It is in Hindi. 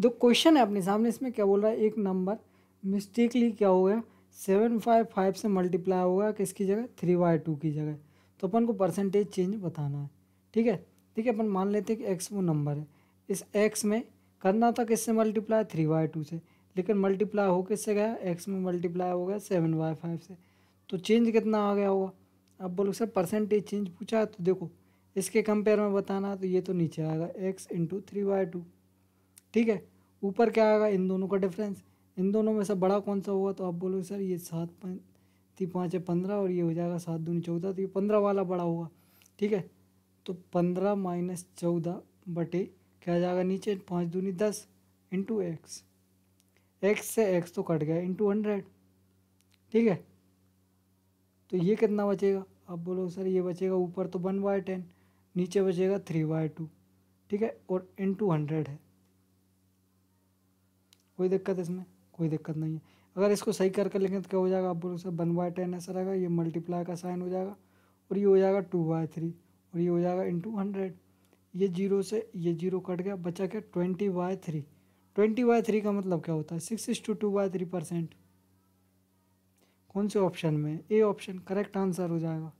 दो क्वेश्चन है अपने सामने इसमें क्या बोल रहा है एक नंबर मिस्टेकली क्या हो गया सेवन फाइव फाइव से मल्टीप्लाई होगा किसकी जगह थ्री बाई टू की जगह तो अपन को परसेंटेज चेंज बताना है ठीक है ठीक है अपन मान लेते हैं कि एक्स वो नंबर है इस एक्स में करना था किससे मल्टीप्लाई थ्री बाय टू से लेकिन मल्टीप्लाई हो किससे गया एक्स में मल्टीप्लाई हो गया सेवन बाई फाइव से तो चेंज कितना आ गया होगा अब बोलो सर परसेंटेज चेंज पूछा है तो देखो इसके कंपेयर में बताना तो ये तो नीचे आएगा x into three by two ठीक है ऊपर क्या आएगा इन दोनों का डिफरेंस इन दोनों में से बड़ा कौन सा होगा तो आप बोलोगे सर ये सात पी पाँच है पंद्रह और ये हो जाएगा सात दूनी चौदह तो ये पंद्रह वाला बड़ा होगा ठीक है तो पंद्रह माइनस चौदह बटे क्या जाएगा नीचे पाँच दूनी दस इंटू एक्स एक्स से एक्स तो कट गया इंटू हंड्रेड ठीक है तो ये कितना बचेगा आप बोलो सर ये बचेगा ऊपर तो वन बाय टेन नीचे बचेगा थ्री बाय टू ठीक है और इंटू हंड्रेड है कोई दिक्कत इसमें कोई दिक्कत नहीं है अगर इसको सही करके लिखें तो क्या हो जाएगा आप बोलो सर वन बाय टेन ऐसा रहेगा ये मल्टीप्लाई का साइन हो जाएगा और ये हो जाएगा टू बाय थ्री और ये हो जाएगा इंटू हंड्रेड ये जीरो से ये जीरो कट गया बचा क्या twenty by three twenty by three का मतलब क्या होता है six is two two by three percent कौन से ऑप्शन में ए ऑप्शन करेक्ट आंसर हो जाएगा